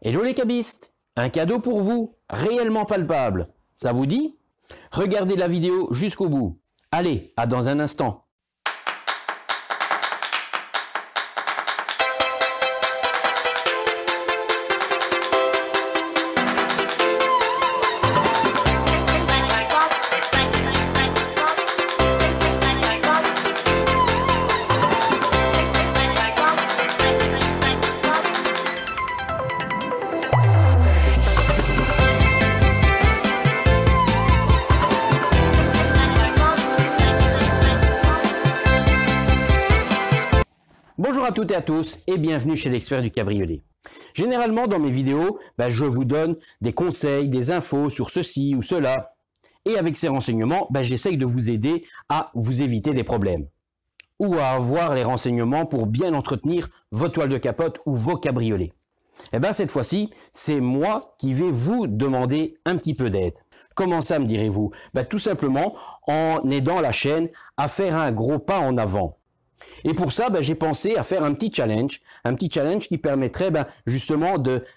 Hello les cabistes Un cadeau pour vous, réellement palpable. Ça vous dit Regardez la vidéo jusqu'au bout. Allez, à dans un instant. Bonjour à toutes et à tous et bienvenue chez l'expert du cabriolet. Généralement dans mes vidéos, bah, je vous donne des conseils, des infos sur ceci ou cela. Et avec ces renseignements, bah, j'essaye de vous aider à vous éviter des problèmes. Ou à avoir les renseignements pour bien entretenir vos toiles de capote ou vos cabriolets. Et eh bien cette fois-ci, c'est moi qui vais vous demander un petit peu d'aide. Comment ça me direz-vous bah, Tout simplement en aidant la chaîne à faire un gros pas en avant et pour ça, ben, j'ai pensé à faire un petit challenge, un petit challenge qui permettrait ben, justement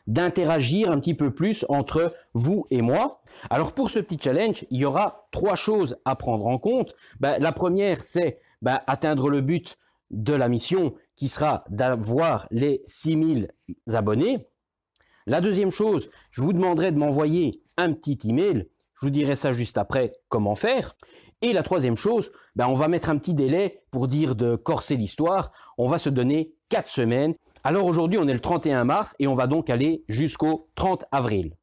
d'interagir un petit peu plus entre vous et moi. Alors pour ce petit challenge, il y aura trois choses à prendre en compte. Ben, la première, c'est atteindre le but de la mission qui sera d'avoir les 6000 abonnés. La deuxième chose, je vous demanderai de m'envoyer un petit email. Je vous dirai ça juste après comment faire. Et la troisième chose, ben, on va mettre un petit délai pour dire de corser l'histoire. On va se donner quatre semaines. Alors aujourd'hui, on est le 31 mars et on va donc aller jusqu'au 30 avril.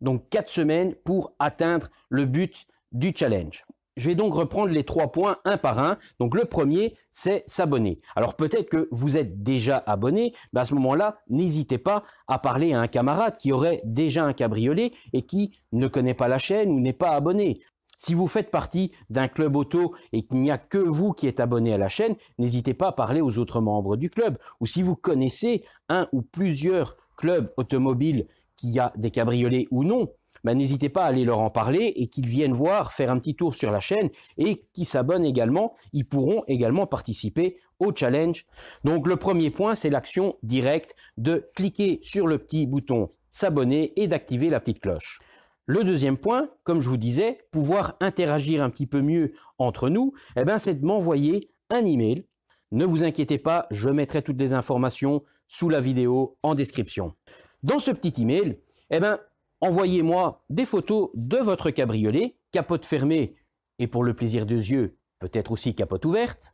Donc quatre semaines pour atteindre le but du challenge. Je vais donc reprendre les trois points un par un. Donc le premier, c'est s'abonner. Alors peut-être que vous êtes déjà abonné, mais à ce moment-là, n'hésitez pas à parler à un camarade qui aurait déjà un cabriolet et qui ne connaît pas la chaîne ou n'est pas abonné. Si vous faites partie d'un club auto et qu'il n'y a que vous qui êtes abonné à la chaîne, n'hésitez pas à parler aux autres membres du club. Ou si vous connaissez un ou plusieurs clubs automobiles qui a des cabriolets ou non, ben, n'hésitez pas à aller leur en parler et qu'ils viennent voir, faire un petit tour sur la chaîne et qui s'abonnent également. Ils pourront également participer au challenge. Donc le premier point, c'est l'action directe de cliquer sur le petit bouton s'abonner et d'activer la petite cloche. Le deuxième point, comme je vous disais, pouvoir interagir un petit peu mieux entre nous, eh ben, c'est de m'envoyer un email. Ne vous inquiétez pas, je mettrai toutes les informations sous la vidéo en description. Dans ce petit email, eh ben, envoyez-moi des photos de votre cabriolet, capote fermée et pour le plaisir des yeux, peut-être aussi capote ouverte,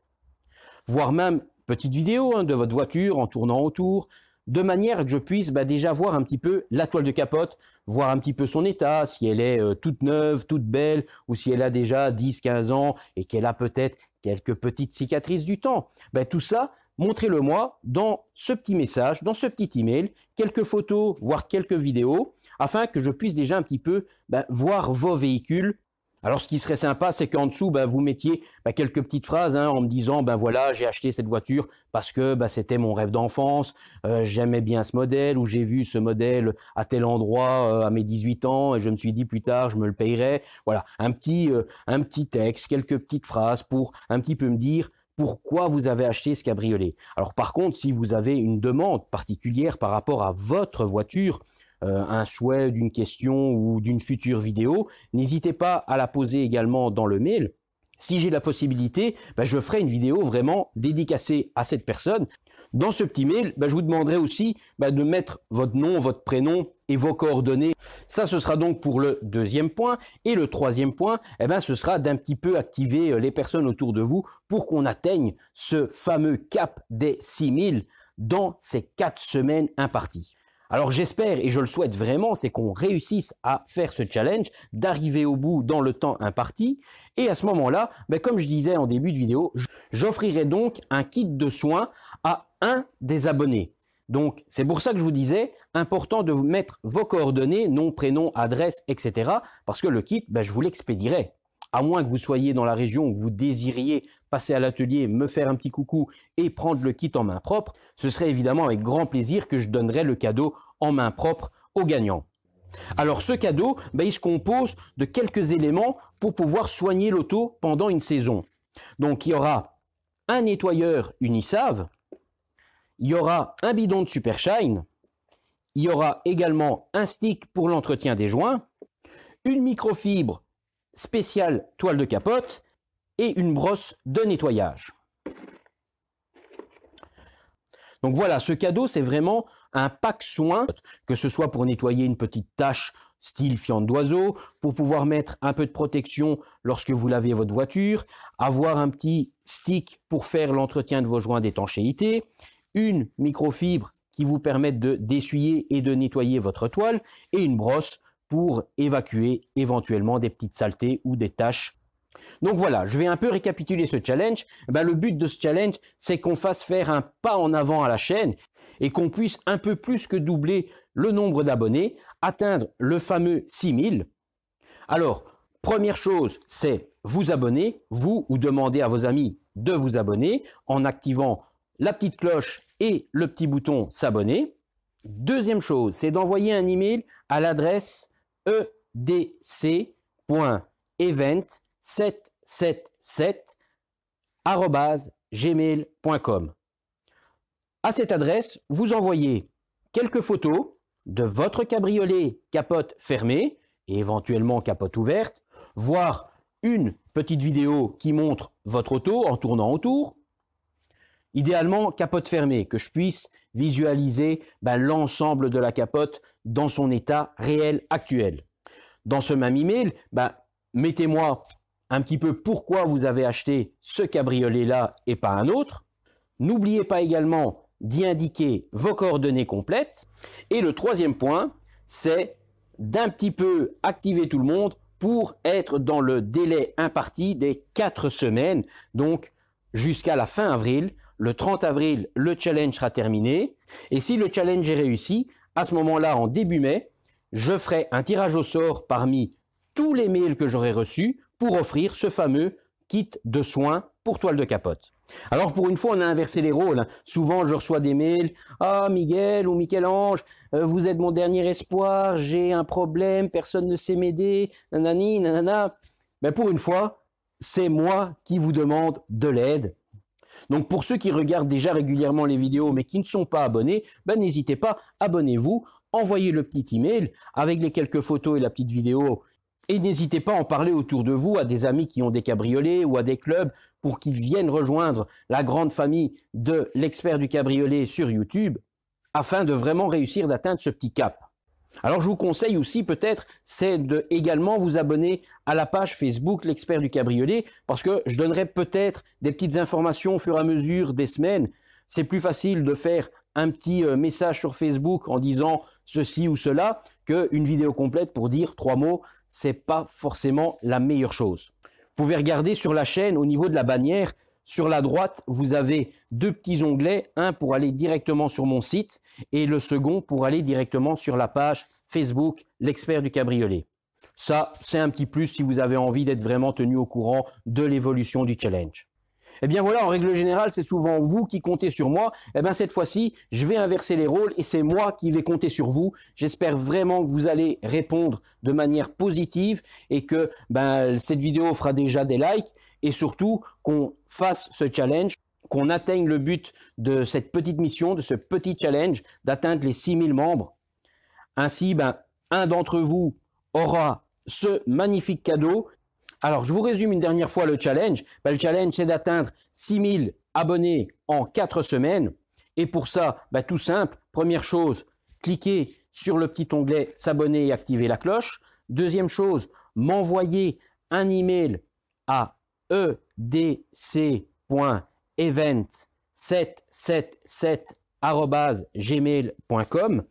voire même petite vidéo hein, de votre voiture en tournant autour, de manière que je puisse bah, déjà voir un petit peu la toile de capote, voir un petit peu son état, si elle est euh, toute neuve, toute belle, ou si elle a déjà 10, 15 ans et qu'elle a peut-être quelques petites cicatrices du temps. Bah, tout ça, montrez-le moi dans ce petit message, dans ce petit email, quelques photos, voire quelques vidéos, afin que je puisse déjà un petit peu bah, voir vos véhicules alors, ce qui serait sympa, c'est qu'en dessous, bah, vous mettiez bah, quelques petites phrases hein, en me disant, ben voilà, j'ai acheté cette voiture parce que c'était mon rêve d'enfance, euh, j'aimais bien ce modèle ou j'ai vu ce modèle à tel endroit euh, à mes 18 ans et je me suis dit plus tard, je me le payerai. Voilà, un petit, euh, un petit texte, quelques petites phrases pour un petit peu me dire, pourquoi vous avez acheté ce cabriolet. Alors par contre, si vous avez une demande particulière par rapport à votre voiture, euh, un souhait d'une question ou d'une future vidéo, n'hésitez pas à la poser également dans le mail. Si j'ai la possibilité, bah, je ferai une vidéo vraiment dédicacée à cette personne. Dans ce petit mail, bah, je vous demanderai aussi bah, de mettre votre nom, votre prénom et vos coordonnées. Ça, ce sera donc pour le deuxième point. Et le troisième point, eh ben, ce sera d'un petit peu activer euh, les personnes autour de vous pour qu'on atteigne ce fameux cap des 6000 dans ces quatre semaines imparties. Alors j'espère et je le souhaite vraiment, c'est qu'on réussisse à faire ce challenge, d'arriver au bout dans le temps imparti. Et à ce moment-là, ben, comme je disais en début de vidéo, j'offrirai donc un kit de soins à un des abonnés. Donc c'est pour ça que je vous disais, important de vous mettre vos coordonnées, nom, prénom, adresse, etc. Parce que le kit, ben, je vous l'expédierai à moins que vous soyez dans la région où vous désiriez passer à l'atelier, me faire un petit coucou et prendre le kit en main propre, ce serait évidemment avec grand plaisir que je donnerais le cadeau en main propre au gagnant. Alors ce cadeau, ben, il se compose de quelques éléments pour pouvoir soigner l'auto pendant une saison. Donc il y aura un nettoyeur Unisave, il y aura un bidon de Shine, il y aura également un stick pour l'entretien des joints, une microfibre spéciale toile de capote et une brosse de nettoyage. Donc voilà, ce cadeau, c'est vraiment un pack soin, que ce soit pour nettoyer une petite tache style fiente d'oiseau, pour pouvoir mettre un peu de protection lorsque vous lavez votre voiture, avoir un petit stick pour faire l'entretien de vos joints d'étanchéité, une microfibre qui vous permette d'essuyer et de nettoyer votre toile, et une brosse pour évacuer éventuellement des petites saletés ou des tâches. Donc voilà, je vais un peu récapituler ce challenge. Eh ben, le but de ce challenge, c'est qu'on fasse faire un pas en avant à la chaîne et qu'on puisse un peu plus que doubler le nombre d'abonnés, atteindre le fameux 6000. Alors, première chose, c'est vous abonner, vous ou demander à vos amis de vous abonner en activant la petite cloche et le petit bouton s'abonner. Deuxième chose, c'est d'envoyer un email à l'adresse edcevent @gmail.com. À cette adresse, vous envoyez quelques photos de votre cabriolet capote fermée et éventuellement capote ouverte, voire une petite vidéo qui montre votre auto en tournant autour, Idéalement, capote fermée, que je puisse visualiser bah, l'ensemble de la capote dans son état réel actuel. Dans ce même email, bah, mettez-moi un petit peu pourquoi vous avez acheté ce cabriolet-là et pas un autre. N'oubliez pas également d'y indiquer vos coordonnées complètes. Et le troisième point, c'est d'un petit peu activer tout le monde pour être dans le délai imparti des quatre semaines, donc jusqu'à la fin avril, le 30 avril, le challenge sera terminé. Et si le challenge est réussi, à ce moment-là, en début mai, je ferai un tirage au sort parmi tous les mails que j'aurai reçus pour offrir ce fameux kit de soins pour toile de capote. Alors pour une fois, on a inversé les rôles. Hein. Souvent, je reçois des mails « Ah, Miguel ou Michel-Ange, euh, vous êtes mon dernier espoir, j'ai un problème, personne ne sait m'aider, nanani, nanana. Mais ben, pour une fois, c'est moi qui vous demande de l'aide donc pour ceux qui regardent déjà régulièrement les vidéos mais qui ne sont pas abonnés, ben n'hésitez pas, abonnez-vous, envoyez le petit email avec les quelques photos et la petite vidéo. Et n'hésitez pas à en parler autour de vous, à des amis qui ont des cabriolets ou à des clubs pour qu'ils viennent rejoindre la grande famille de l'expert du cabriolet sur YouTube afin de vraiment réussir d'atteindre ce petit cap. Alors je vous conseille aussi peut-être, c'est de également vous abonner à la page Facebook L'expert du cabriolet, parce que je donnerai peut-être des petites informations au fur et à mesure des semaines. C'est plus facile de faire un petit euh, message sur Facebook en disant ceci ou cela qu'une vidéo complète pour dire trois mots. C'est pas forcément la meilleure chose. Vous pouvez regarder sur la chaîne au niveau de la bannière, sur la droite, vous avez deux petits onglets, un pour aller directement sur mon site et le second pour aller directement sur la page Facebook L'expert du cabriolet. Ça, c'est un petit plus si vous avez envie d'être vraiment tenu au courant de l'évolution du challenge. Et eh bien voilà, en règle générale, c'est souvent vous qui comptez sur moi. Eh bien cette fois-ci, je vais inverser les rôles et c'est moi qui vais compter sur vous. J'espère vraiment que vous allez répondre de manière positive et que ben, cette vidéo fera déjà des likes et surtout qu'on fasse ce challenge qu'on atteigne le but de cette petite mission, de ce petit challenge, d'atteindre les 6000 membres. Ainsi, ben, un d'entre vous aura ce magnifique cadeau alors, je vous résume une dernière fois le challenge. Bah, le challenge, c'est d'atteindre 6000 abonnés en 4 semaines. Et pour ça, bah, tout simple, première chose, cliquez sur le petit onglet s'abonner et activer la cloche. Deuxième chose, m'envoyer un email à edc.event777@gmail.com.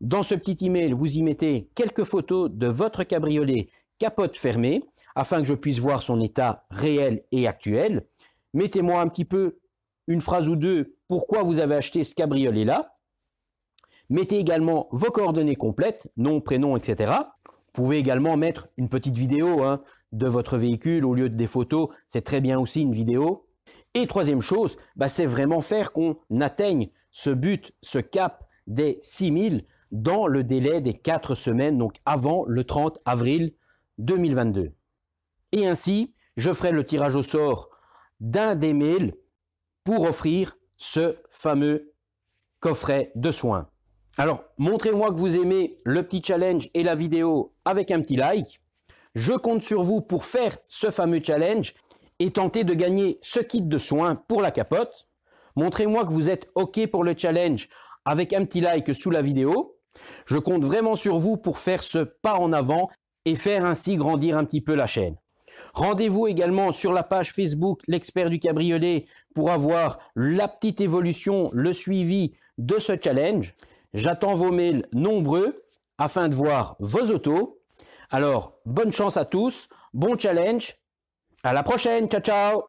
Dans ce petit email, vous y mettez quelques photos de votre cabriolet capote fermée, afin que je puisse voir son état réel et actuel. Mettez-moi un petit peu une phrase ou deux pourquoi vous avez acheté ce cabriolet-là. Mettez également vos coordonnées complètes, nom, prénom, etc. Vous pouvez également mettre une petite vidéo hein, de votre véhicule au lieu de des photos. C'est très bien aussi une vidéo. Et troisième chose, bah, c'est vraiment faire qu'on atteigne ce but, ce cap des 6000 dans le délai des 4 semaines, donc avant le 30 avril 2022. Et ainsi, je ferai le tirage au sort d'un des mails pour offrir ce fameux coffret de soins. Alors, montrez-moi que vous aimez le petit challenge et la vidéo avec un petit like. Je compte sur vous pour faire ce fameux challenge et tenter de gagner ce kit de soins pour la capote. Montrez-moi que vous êtes OK pour le challenge avec un petit like sous la vidéo. Je compte vraiment sur vous pour faire ce pas en avant et faire ainsi grandir un petit peu la chaîne. Rendez-vous également sur la page Facebook L'expert du cabriolet pour avoir la petite évolution, le suivi de ce challenge. J'attends vos mails nombreux afin de voir vos autos. Alors, bonne chance à tous, bon challenge, à la prochaine, ciao ciao